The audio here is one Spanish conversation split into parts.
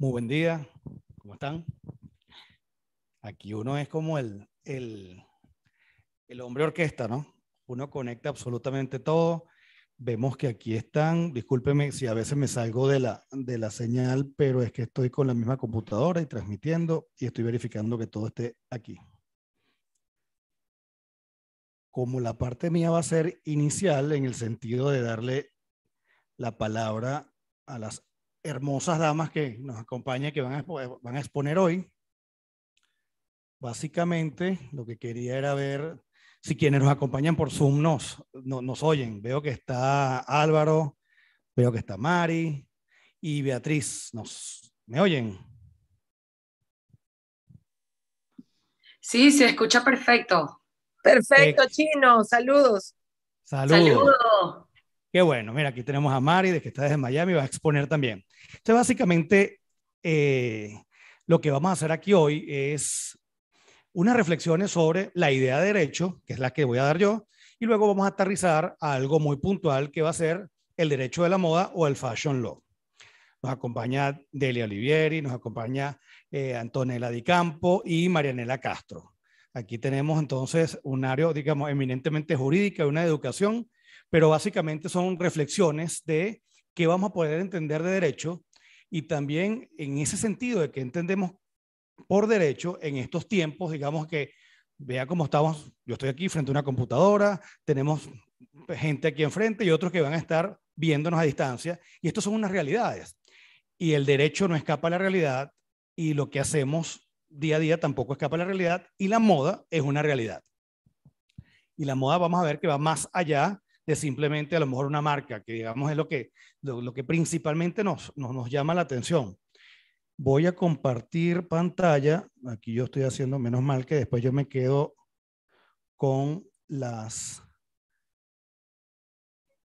Muy buen día, ¿cómo están? Aquí uno es como el, el, el, hombre orquesta, ¿no? Uno conecta absolutamente todo. Vemos que aquí están, discúlpeme si a veces me salgo de la, de la señal, pero es que estoy con la misma computadora y transmitiendo y estoy verificando que todo esté aquí. Como la parte mía va a ser inicial en el sentido de darle la palabra a las hermosas damas que nos acompañan, que eh, van a, exponer hoy. Básicamente, lo que quería era ver si quienes nos acompañan por Zoom nos, nos oyen. Veo que está Álvaro, veo que está Mari y Beatriz. Nos, ¿Me oyen? Sí, se escucha perfecto. Perfecto, eh, chino. Saludos. Saludos. Qué bueno, mira, aquí tenemos a Mari, de que está desde Miami, va a exponer también. Entonces, básicamente, eh, lo que vamos a hacer aquí hoy es unas reflexiones sobre la idea de derecho, que es la que voy a dar yo, y luego vamos a aterrizar a algo muy puntual que va a ser el derecho de la moda o el fashion law. Nos acompaña Delia Olivieri, nos acompaña eh, Antonella Di Campo y Marianela Castro. Aquí tenemos entonces un área, digamos, eminentemente jurídica, una educación pero básicamente son reflexiones de qué vamos a poder entender de derecho y también en ese sentido de que entendemos por derecho en estos tiempos, digamos que vea cómo estamos, yo estoy aquí frente a una computadora, tenemos gente aquí enfrente y otros que van a estar viéndonos a distancia y estos son unas realidades y el derecho no escapa a la realidad y lo que hacemos día a día tampoco escapa a la realidad y la moda es una realidad. Y la moda vamos a ver que va más allá de simplemente a lo mejor una marca, que digamos es lo que, lo, que principalmente nos, nos, nos llama la atención. Voy a compartir pantalla. Aquí yo estoy haciendo, menos mal que después yo me quedo con las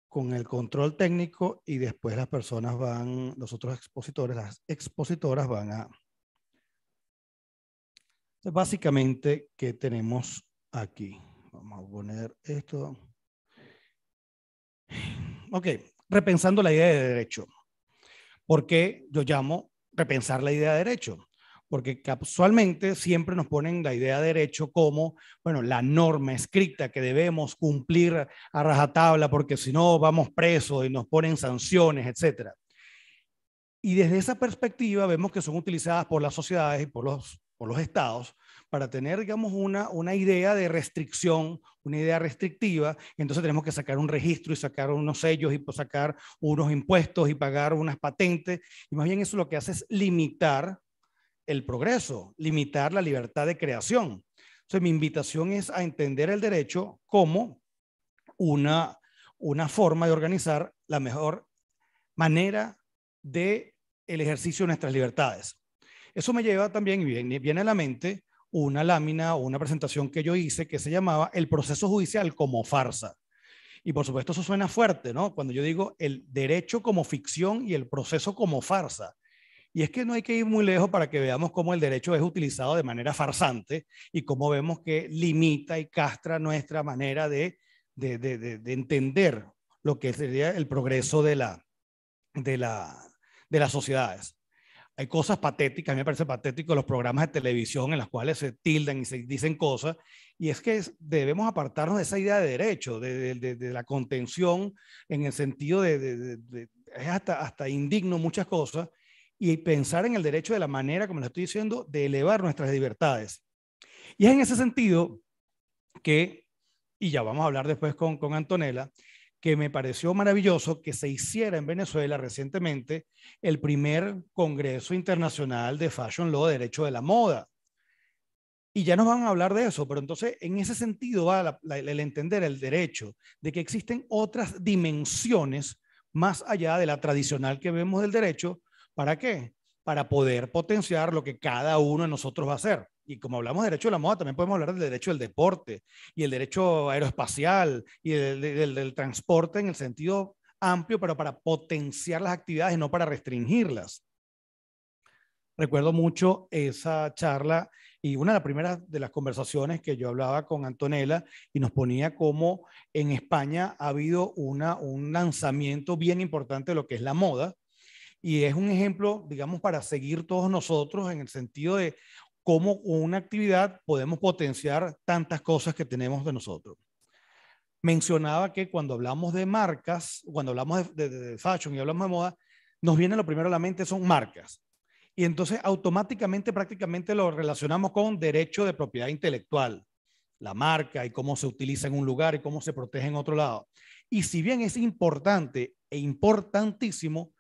con el control técnico y después las personas van, los otros expositores, las expositoras van a... Básicamente, ¿qué tenemos aquí? Vamos a poner esto ok, repensando la idea de derecho. ¿Por qué yo llamo repensar la idea de derecho? Porque casualmente siempre nos ponen la idea de derecho como, bueno, la norma escrita que debemos cumplir a rajatabla porque si no vamos presos y nos ponen sanciones, etc. Y desde esa perspectiva vemos que son utilizadas por las sociedades y por los, por los estados para tener, digamos, una, una idea de restricción, una idea restrictiva, entonces tenemos que sacar un registro y sacar unos sellos y pues, sacar unos impuestos y pagar unas patentes. Y más bien eso lo que hace es limitar el progreso, limitar la libertad de creación. Entonces mi invitación es a entender el derecho como una, una forma de organizar la mejor manera de el ejercicio de nuestras libertades. Eso me lleva también, y viene a la mente, una lámina o una presentación que yo hice que se llamaba El proceso judicial como farsa. Y por supuesto eso suena fuerte, ¿no? Cuando yo digo el derecho como ficción y el proceso como farsa. Y es que no hay que ir muy lejos para que veamos cómo el derecho es utilizado de manera farsante y cómo vemos que limita y castra nuestra manera de, entender lo que sería el progreso de, la, de, de las sociedades hay cosas patéticas, a mí me parece patético los programas de televisión en los cuales se tildan y se dicen cosas, y es que debemos apartarnos de esa idea de derecho, de, la contención, en el sentido de, hasta, hasta indigno muchas cosas, y pensar en el derecho de la manera, como lo estoy diciendo, de elevar nuestras libertades. Y es en ese sentido que, y ya vamos a hablar después con, con Antonella, que me pareció maravilloso que se hiciera en Venezuela recientemente el primer Congreso Internacional de Fashion Law, Derecho de la Moda. Y ya nos van a hablar de eso, pero entonces en ese sentido va el entender el derecho de que existen otras dimensiones más allá de la tradicional que vemos del derecho. ¿Para qué? para poder potenciar lo que cada uno de nosotros va a hacer. Y como hablamos de derecho de la moda, también podemos hablar del derecho del deporte y el derecho aeroespacial y del, transporte en el sentido amplio, pero para potenciar las actividades y no para restringirlas. Recuerdo mucho esa charla y una de las primeras de las conversaciones que yo hablaba con Antonella y nos ponía como en España ha habido una, un lanzamiento bien importante de lo que es la moda, y es un ejemplo, digamos, para seguir todos nosotros en el sentido de cómo una actividad podemos potenciar tantas cosas que tenemos de nosotros. Mencionaba que cuando hablamos de marcas, cuando hablamos de, de, de fashion y hablamos de moda, nos viene lo primero a la mente son marcas. Y entonces automáticamente prácticamente lo relacionamos con derecho de propiedad intelectual, la marca y cómo se utiliza en un lugar y cómo se protege en otro lado. Y si bien es importante e importantísimo,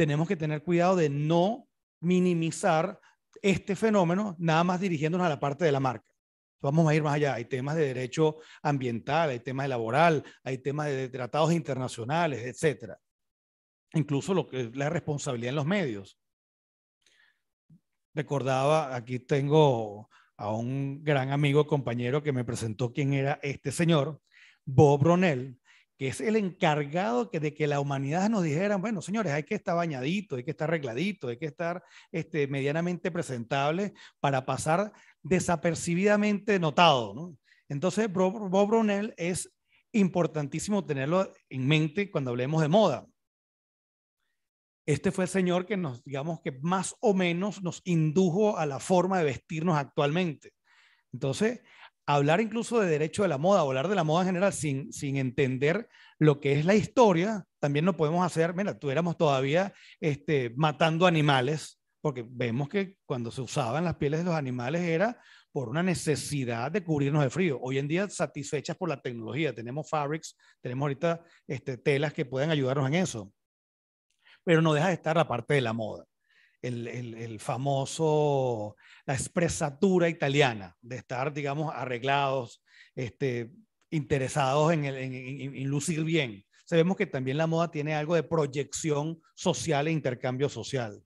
tenemos que tener cuidado de no minimizar este fenómeno nada más dirigiéndonos a la parte de la marca. Vamos a ir más allá. Hay temas de derecho ambiental, hay temas de laboral, hay temas de tratados internacionales, etcétera. Incluso lo que es la responsabilidad en los medios. Recordaba, aquí tengo a un gran amigo, compañero que me presentó quién era este señor, Bob Ronell, que es el encargado que, de que la humanidad nos dijera, bueno, señores, hay que estar bañadito, hay que estar arregladito, hay que estar este, medianamente presentable para pasar desapercibidamente notado. Entonces, Bob, Brunel es importantísimo tenerlo en mente cuando hablemos de moda. Este fue el señor que nos, digamos que más o menos nos indujo a la forma de vestirnos actualmente. Entonces, hablar incluso de derecho de la moda, hablar de la moda en general sin, entender lo que es la historia, también no podemos hacer, mira, tuviéramos todavía este, matando animales, porque vemos que cuando se usaban las pieles de los animales era por una necesidad de cubrirnos de frío. Hoy en día satisfechas por la tecnología, tenemos fabrics, tenemos ahorita este, telas que pueden ayudarnos en eso, pero no deja de estar la parte de la moda el, famoso, la expresatura italiana, de estar, digamos, arreglados, este, interesados en, lucir bien. Sabemos que también la moda tiene algo de proyección social e intercambio social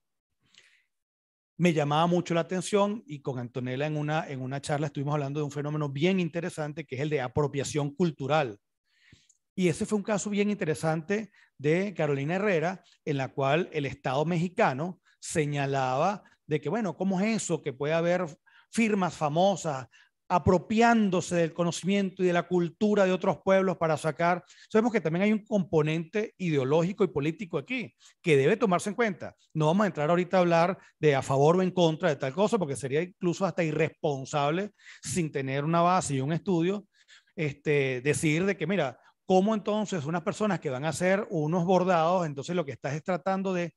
me llamaba mucho la atención y con Antonella en una, en una charla estuvimos hablando de un fenómeno bien interesante que es el de apropiación cultural. Y ese fue un caso bien interesante de Carolina Herrera, en la cual el Estado mexicano señalaba de que, bueno, ¿cómo es eso que puede haber firmas famosas apropiándose del conocimiento y de la cultura de otros pueblos para sacar? Sabemos que también hay un componente ideológico y político aquí que debe tomarse en cuenta. No vamos a entrar ahorita a hablar de a favor o en contra de tal cosa, porque sería incluso hasta irresponsable sin tener una base y un estudio. Este, decir de que, mira, cómo entonces unas personas que van a hacer unos bordados, entonces lo que estás es tratando de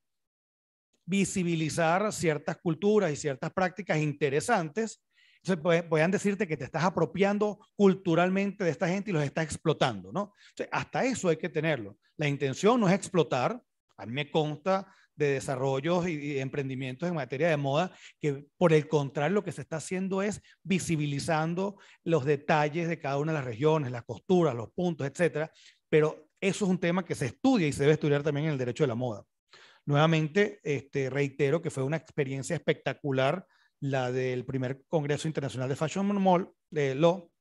visibilizar ciertas culturas y ciertas prácticas interesantes, entonces voy puedan decirte que te estás apropiando culturalmente de esta gente y los estás explotando, ¿no? hasta eso hay que tenerlo. La intención no es explotar, a mí me consta de desarrollos y emprendimientos en materia de moda, que por el contrario lo que se está haciendo es visibilizando los detalles de cada una de las regiones, las costuras, los puntos, etcétera, pero eso es un tema que se estudia y se debe estudiar también en el derecho de la moda. Nuevamente, este, reitero que fue una experiencia espectacular la del primer Congreso Internacional de Fashion Mall, de lo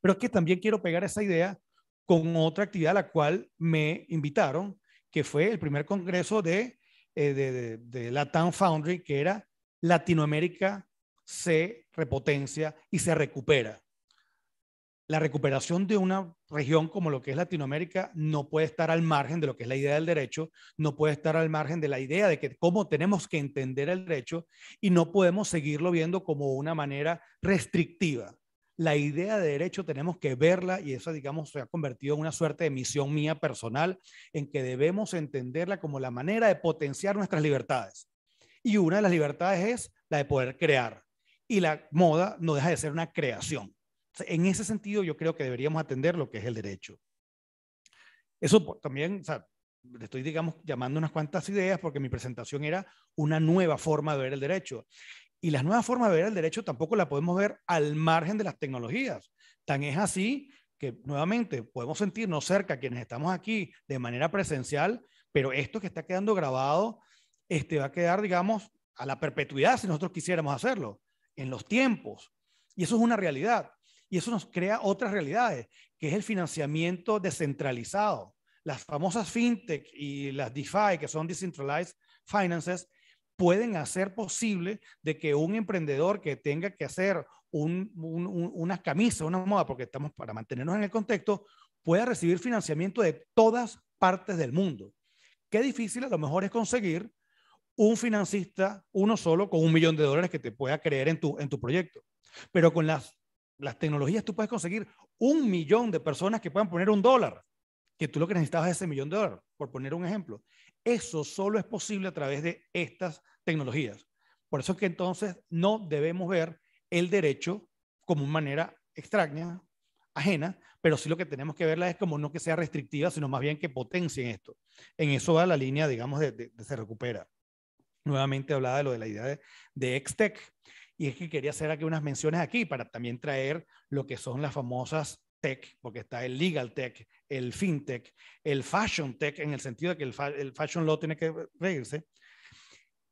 pero es que también quiero pegar esa idea con otra actividad a la cual me invitaron, que fue el primer Congreso de, la eh, de, de, Foundry, que era Latinoamérica se repotencia y se recupera la recuperación de una región como lo que es Latinoamérica no puede estar al margen de lo que es la idea del derecho, no puede estar al margen de la idea de que cómo tenemos que entender el derecho y no podemos seguirlo viendo como una manera restrictiva. La idea de derecho tenemos que verla y eso, digamos, se ha convertido en una suerte de misión mía personal en que debemos entenderla como la manera de potenciar nuestras libertades. Y una de las libertades es la de poder crear. Y la moda no deja de ser una creación en ese sentido yo creo que deberíamos atender lo que es el derecho. Eso también, o sea, le estoy, digamos, llamando unas cuantas ideas porque mi presentación era una nueva forma de ver el derecho. Y las nuevas formas de ver el derecho tampoco la podemos ver al margen de las tecnologías. Tan es así que nuevamente podemos sentirnos cerca quienes estamos aquí de manera presencial, pero esto que está quedando grabado este, va a quedar, digamos, a la perpetuidad si nosotros quisiéramos hacerlo, en los tiempos. Y eso es una realidad. Y eso nos crea otras realidades, que es el financiamiento descentralizado. Las famosas fintech y las DeFi, que son Decentralized Finances, pueden hacer posible de que un emprendedor que tenga que hacer un, camisa, una moda, porque estamos para mantenernos en el contexto, pueda recibir financiamiento de todas partes del mundo. Qué difícil a lo mejor es conseguir un financista, uno solo, con un millón de dólares que te pueda creer en tu, en tu proyecto. Pero con las las tecnologías tú puedes conseguir un millón de personas que puedan poner un dólar, que tú lo que necesitabas es ese millón de dólares, por poner un ejemplo. Eso solo es posible a través de estas tecnologías. Por eso es que entonces no debemos ver el derecho como una manera extraña, ajena, pero sí lo que tenemos que verla es como no que sea restrictiva, sino más bien que potencie esto. En eso va la línea, digamos, de, se recupera. Nuevamente hablaba de lo de la idea de, de tech y es que quería hacer aquí unas menciones aquí para también traer lo que son las famosas tech, porque está el legal tech, el fintech, el fashion tech, en el sentido de que el, el fashion law tiene que reírse.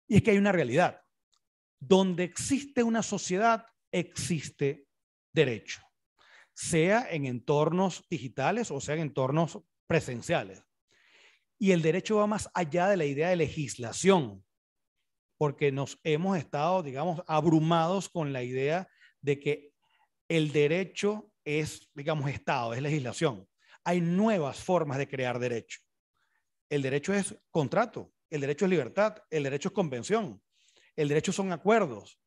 Y es que hay una realidad. Donde existe una sociedad, existe derecho, sea en entornos digitales o sea en entornos presenciales. Y el derecho va más allá de la idea de legislación porque nos hemos estado, digamos, abrumados con la idea de que el derecho es, digamos, Estado, es legislación. Hay nuevas formas de crear derecho. El derecho es contrato, el derecho es libertad, el derecho es convención, el derecho son acuerdos.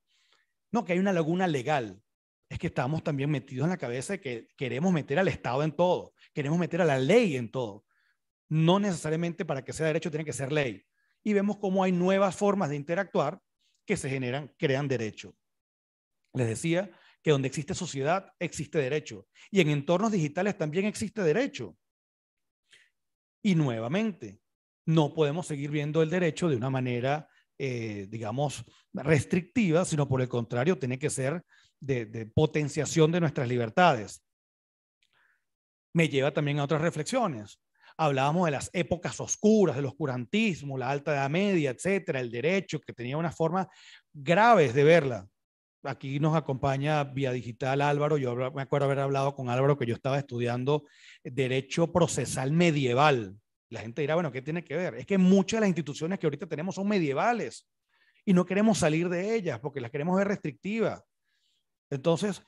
No, que hay una laguna legal. Es que estamos también metidos en la cabeza de que queremos meter al Estado en todo, queremos meter a la ley en todo. No necesariamente para que sea derecho tiene que ser ley y vemos cómo hay nuevas formas de interactuar que se generan, crean derecho. Les decía que donde existe sociedad, existe derecho. Y en entornos digitales también existe derecho. Y nuevamente, no podemos seguir viendo el derecho de una manera, eh, digamos, restrictiva, sino por el contrario, tiene que ser de potenciación de nuestras libertades. Me lleva también a otras reflexiones hablábamos de las épocas oscuras, del oscurantismo, la Alta Edad Media, etcétera, el derecho, que tenía unas formas graves de verla. Aquí nos acompaña vía digital Álvaro. Yo me acuerdo haber hablado con Álvaro que yo estaba estudiando Derecho Procesal Medieval. La gente dirá, bueno, ¿qué tiene que ver? Es que muchas de las instituciones que ahorita tenemos son medievales y no queremos salir de ellas porque las queremos ver restrictivas. Entonces,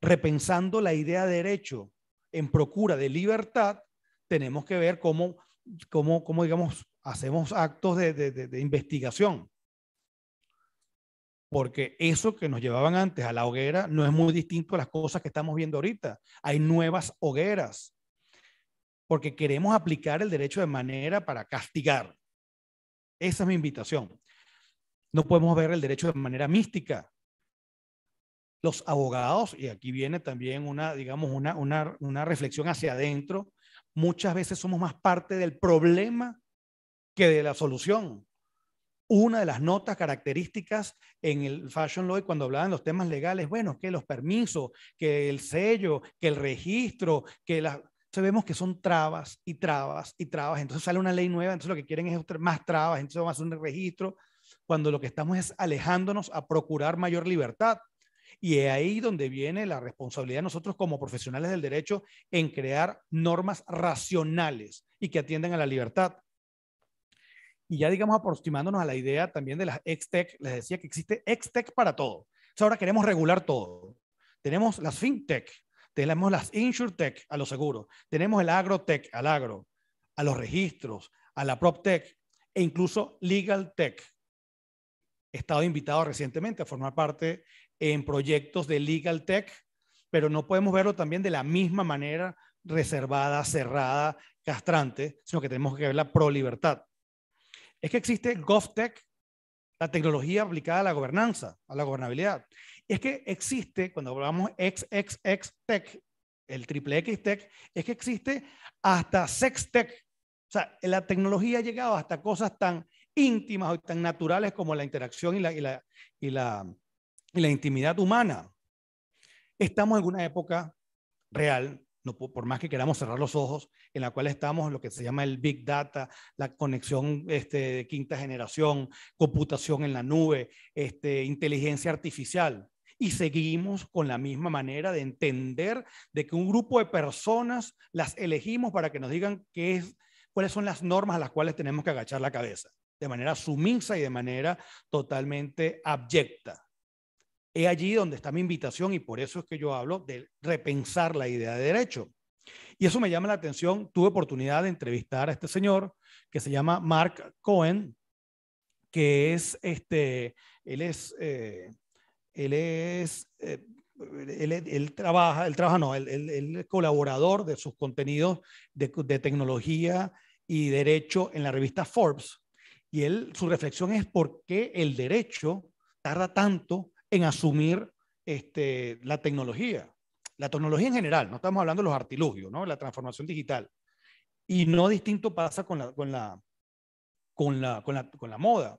repensando la idea de derecho en procura de libertad, tenemos que ver cómo, cómo, cómo digamos, hacemos actos de, investigación. Porque eso que nos llevaban antes a la hoguera no es muy distinto a las cosas que estamos viendo ahorita. Hay nuevas hogueras. Porque queremos aplicar el derecho de manera para castigar. Esa es mi invitación. No podemos ver el derecho de manera mística. Los abogados, y aquí viene también una, digamos, una, una, una reflexión hacia adentro, muchas veces somos más parte del problema que de la solución. Una de las notas características en el Fashion Law, cuando hablaban los temas legales, bueno, que los permisos, que el sello, que el registro, que las... Sabemos que son trabas y trabas y trabas. Entonces sale una ley nueva, entonces lo que quieren es más trabas, entonces vamos a hacer un registro, cuando lo que estamos es alejándonos a procurar mayor libertad y es ahí donde viene la responsabilidad de nosotros como profesionales del derecho en crear normas racionales y que atiendan a la libertad. Y ya digamos aproximándonos a la idea también de las ex-tech, les decía que existe ex-tech para todo. ahora queremos regular todo. Tenemos las fintech, tenemos las insurtech a los seguros, tenemos el agrotech al agro, a los registros, a la proptech e incluso legal tech. He estado invitado recientemente a formar parte en proyectos de legal tech, pero no podemos verlo también de la misma manera reservada, cerrada, castrante, sino que tenemos que ver la pro-libertad. Es que existe GovTech, la tecnología aplicada a la gobernanza, a la gobernabilidad. es que existe, cuando hablamos XXXTech, Tech, el triple X Tech, es que existe hasta Sex Tech. O sea, la tecnología ha llegado hasta cosas tan íntimas o tan naturales como la interacción y la, y la, y la y la intimidad humana. Estamos en una época real, por más que queramos cerrar los ojos, en la cual estamos en lo que se llama el Big Data, la conexión este, de quinta generación, computación en la nube, este, inteligencia artificial. Y seguimos con la misma manera de entender de que un grupo de personas las elegimos para que nos digan qué es, cuáles son las normas a las cuales tenemos que agachar la cabeza, de manera sumisa y de manera totalmente abyecta. Es allí donde está mi invitación y por eso es que yo hablo de repensar la idea de derecho. Y eso me llama la atención. Tuve oportunidad de entrevistar a este señor que se llama Mark Cohen, que es este, él es, eh, él es, eh, él, trabaja, él trabaja, no, es colaborador de sus contenidos de, de tecnología y derecho en la revista Forbes. Y él, su reflexión es por qué el derecho tarda tanto en asumir este, la tecnología, la tecnología en general, no estamos hablando de los artilugios, ¿no? la transformación digital. Y no distinto pasa con la, con la, con la, con la, con la moda.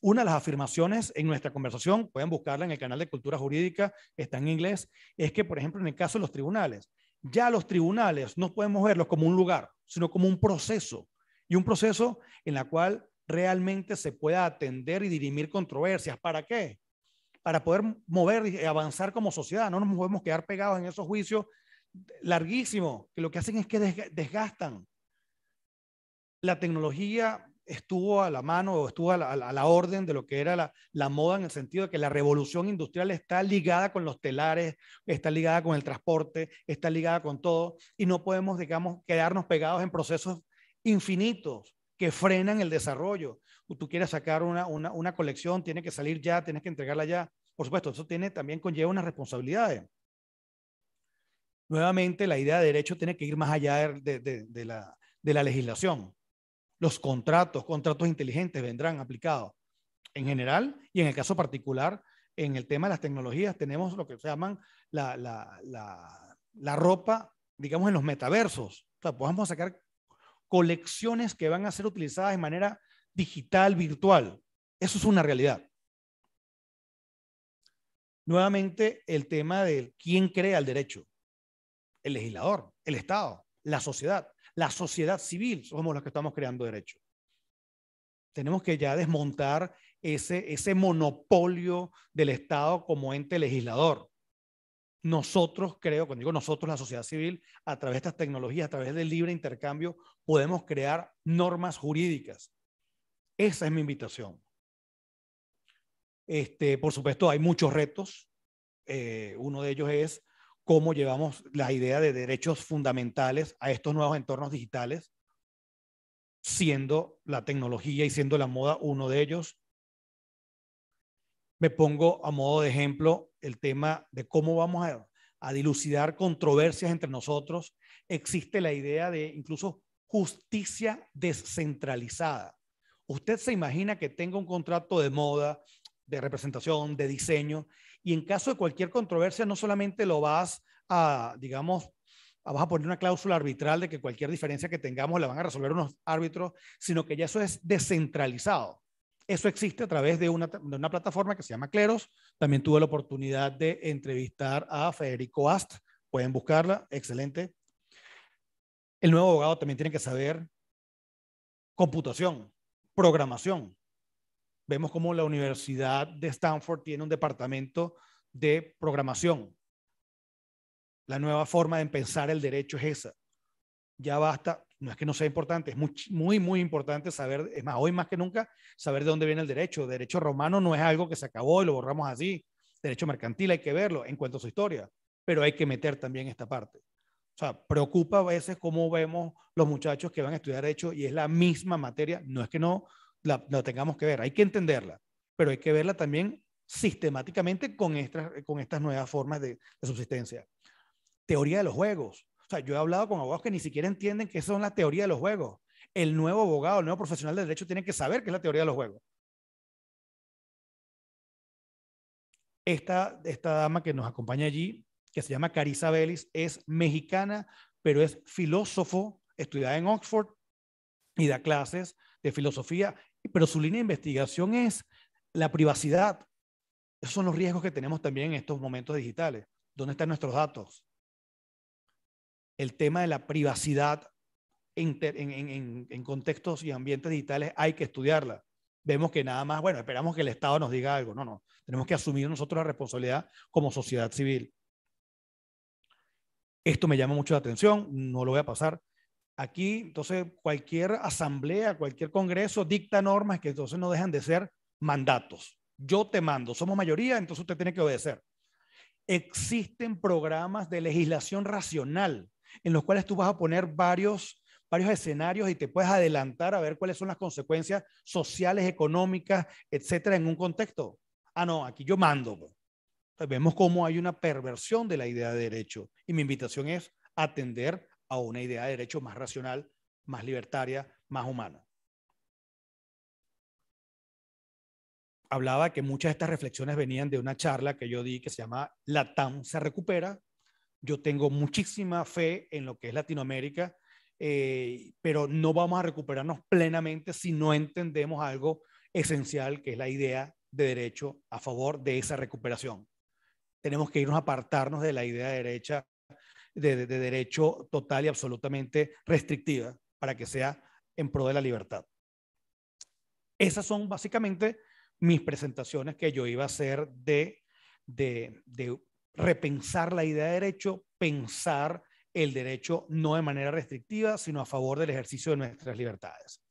Una de las afirmaciones en nuestra conversación, pueden buscarla en el canal de Cultura Jurídica, está en inglés, es que, por ejemplo, en el caso de los tribunales, ya los tribunales no podemos verlos como un lugar, sino como un proceso. Y un proceso en la cual realmente se pueda atender y dirimir controversias. ¿Para qué? para poder mover y avanzar como sociedad. No nos podemos quedar pegados en esos juicios larguísimos, que lo que hacen es que desgastan. La tecnología estuvo a la mano o estuvo a la, orden de lo que era la, la, moda en el sentido de que la revolución industrial está ligada con los telares, está ligada con el transporte, está ligada con todo, y no podemos, digamos, quedarnos pegados en procesos infinitos que frenan el desarrollo. tú quieres sacar una, colección, tiene que salir ya, tienes que entregarla ya. Por supuesto, eso tiene, también conlleva unas responsabilidades. Nuevamente, la idea de derecho tiene que ir más allá de, la, legislación. Los contratos, contratos inteligentes vendrán aplicados en general y en el caso particular, en el tema de las tecnologías, tenemos lo que se llaman la, la ropa, digamos, en los metaversos. O sea, podemos pues sacar colecciones que van a ser utilizadas de manera digital, virtual. Eso es una realidad. Nuevamente, el tema de quién crea el derecho. El legislador, el Estado, la sociedad, la sociedad civil somos los que estamos creando derecho. Tenemos que ya desmontar ese, ese monopolio del Estado como ente legislador nosotros creo, cuando digo nosotros, la sociedad civil, a través de estas tecnologías, a través del libre intercambio, podemos crear normas jurídicas. Esa es mi invitación. Este, por supuesto, hay muchos retos. Eh, uno de ellos es cómo llevamos la idea de derechos fundamentales a estos nuevos entornos digitales, siendo la tecnología y siendo la moda uno de ellos. Me pongo a modo de ejemplo el tema de cómo vamos a, dilucidar controversias entre nosotros, existe la idea de incluso justicia descentralizada. Usted se imagina que tenga un contrato de moda, de representación, de diseño, y en caso de cualquier controversia no solamente lo vas a, digamos, vas a poner una cláusula arbitral de que cualquier diferencia que tengamos la van a resolver unos árbitros, sino que ya eso es descentralizado. Eso existe a través de una plataforma que se llama Cleros, también tuve la oportunidad de entrevistar a Federico Ast, pueden buscarla, excelente. El nuevo abogado también tiene que saber computación, programación. Vemos cómo la Universidad de Stanford tiene un departamento de programación. La nueva forma de pensar el derecho es esa. Ya basta no es que no sea importante, es muy, muy, importante saber, es más, hoy más que nunca, saber de dónde viene el derecho. derecho romano no es algo que se acabó y lo borramos así. Derecho mercantil hay que verlo en cuanto a su historia, pero hay que meter también esta parte. O sea, preocupa a veces cómo vemos los muchachos que van a estudiar derecho y es la misma materia. No es que no la, tengamos que ver, hay que entenderla, pero hay que verla también sistemáticamente con estas, con estas nuevas formas de subsistencia. Teoría de los juegos. O sea, yo he hablado con abogados que ni siquiera entienden que eso es la teoría de los juegos. El nuevo abogado, el nuevo profesional de derecho tiene que saber qué es la teoría de los juegos. Esta, esta dama que nos acompaña allí, que se llama Carissa Vélez, es mexicana, pero es filósofo, estudiada en Oxford y da clases de filosofía, pero su línea de investigación es la privacidad. Esos son los riesgos que tenemos también en estos momentos digitales. ¿Dónde están nuestros datos? el tema de la privacidad en, contextos y ambientes digitales hay que estudiarla. Vemos que nada más, bueno, esperamos que el Estado nos diga algo. No, no, tenemos que asumir nosotros la responsabilidad como sociedad civil. Esto me llama mucho la atención, no lo voy a pasar. Aquí, entonces, cualquier asamblea, cualquier congreso dicta normas que entonces no dejan de ser mandatos. Yo te mando, somos mayoría, entonces usted tiene que obedecer. Existen programas de legislación racional en los cuales tú vas a poner varios, varios escenarios y te puedes adelantar a ver cuáles son las consecuencias sociales, económicas, etcétera, en un contexto. Ah, no, aquí yo mando. Pues. Entonces vemos cómo hay una perversión de la idea de derecho y mi invitación es atender a una idea de derecho más racional, más libertaria, más humana. Hablaba que muchas de estas reflexiones venían de una charla que yo di que se llama La TAM se recupera, yo tengo muchísima fe en lo que es Latinoamérica, eh, pero no vamos a recuperarnos plenamente si no entendemos algo esencial, que es la idea de derecho a favor de esa recuperación. Tenemos que irnos a apartarnos de la idea de, derecha, de, derecho total y absolutamente restrictiva para que sea en pro de la libertad. Esas son básicamente mis presentaciones que yo iba a hacer de, de, de, repensar la idea de derecho, pensar el derecho no de manera restrictiva, sino a favor del ejercicio de nuestras libertades.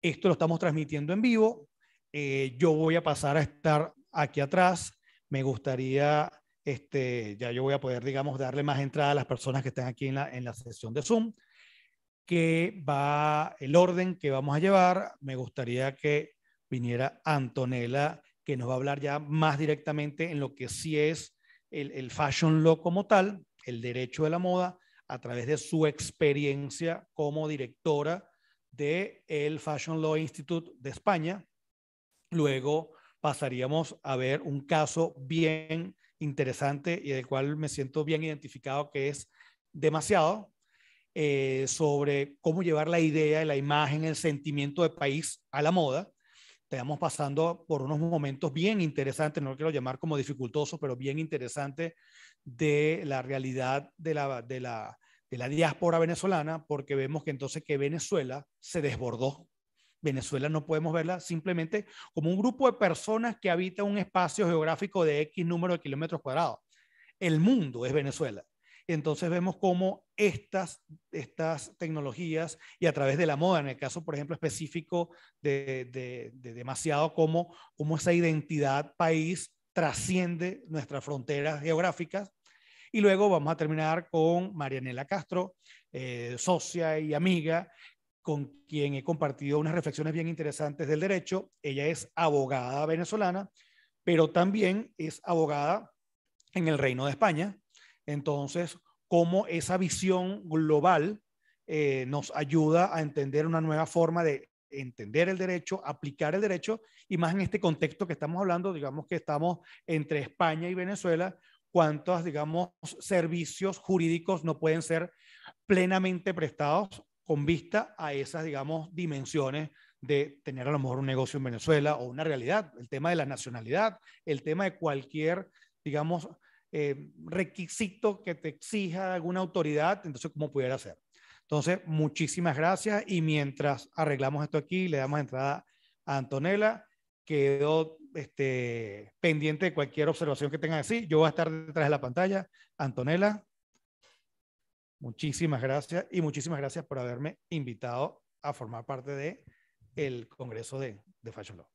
Esto lo estamos transmitiendo en vivo. Eh, yo voy a pasar a estar aquí atrás. Me gustaría, este, ya yo voy a poder, digamos, darle más entrada a las personas que están aquí en la, en la sesión de Zoom, que va el orden que vamos a llevar. Me gustaría que viniera Antonella, que nos va a hablar ya más directamente en lo que sí es el, fashion law como tal, el derecho de la moda, a través de su experiencia como directora del el Fashion Law Institute de España. Luego pasaríamos a ver un caso bien interesante y del cual me siento bien identificado, que es demasiado, eh, sobre cómo llevar la idea, la imagen, el sentimiento de país a la moda estamos pasando por unos momentos bien interesantes, no lo quiero llamar como dificultosos, pero bien interesantes de la realidad de la, de la, de la diáspora venezolana, porque vemos que entonces que Venezuela se desbordó. Venezuela no podemos verla simplemente como un grupo de personas que habita un espacio geográfico de X número de kilómetros cuadrados. El mundo es Venezuela. Entonces vemos cómo estas, estas tecnologías y a través de la moda, en el caso, por ejemplo, específico de, demasiado, cómo, cómo esa identidad país trasciende nuestras fronteras geográficas. Y luego vamos a terminar con Marianela Castro, eh, socia y amiga, con quien he compartido unas reflexiones bien interesantes del derecho. Ella es abogada venezolana, pero también es abogada en el Reino de España. Entonces, cómo esa visión global eh, nos ayuda a entender una nueva forma de entender el derecho, aplicar el derecho, y más en este contexto que estamos hablando, digamos que estamos entre España y Venezuela, cuántos, digamos, servicios jurídicos no pueden ser plenamente prestados con vista a esas, digamos, dimensiones de tener a lo mejor un negocio en Venezuela o una realidad, el tema de la nacionalidad, el tema de cualquier, digamos, eh, requisito que te exija alguna autoridad, entonces cómo pudiera ser. Entonces, muchísimas gracias y mientras arreglamos esto aquí, le damos entrada a Antonella. Quedó este, pendiente de cualquier observación que tengan así. Yo voy a estar detrás de la pantalla. Antonella, muchísimas gracias y muchísimas gracias por haberme invitado a formar parte de el Congreso de, de Fashion Law.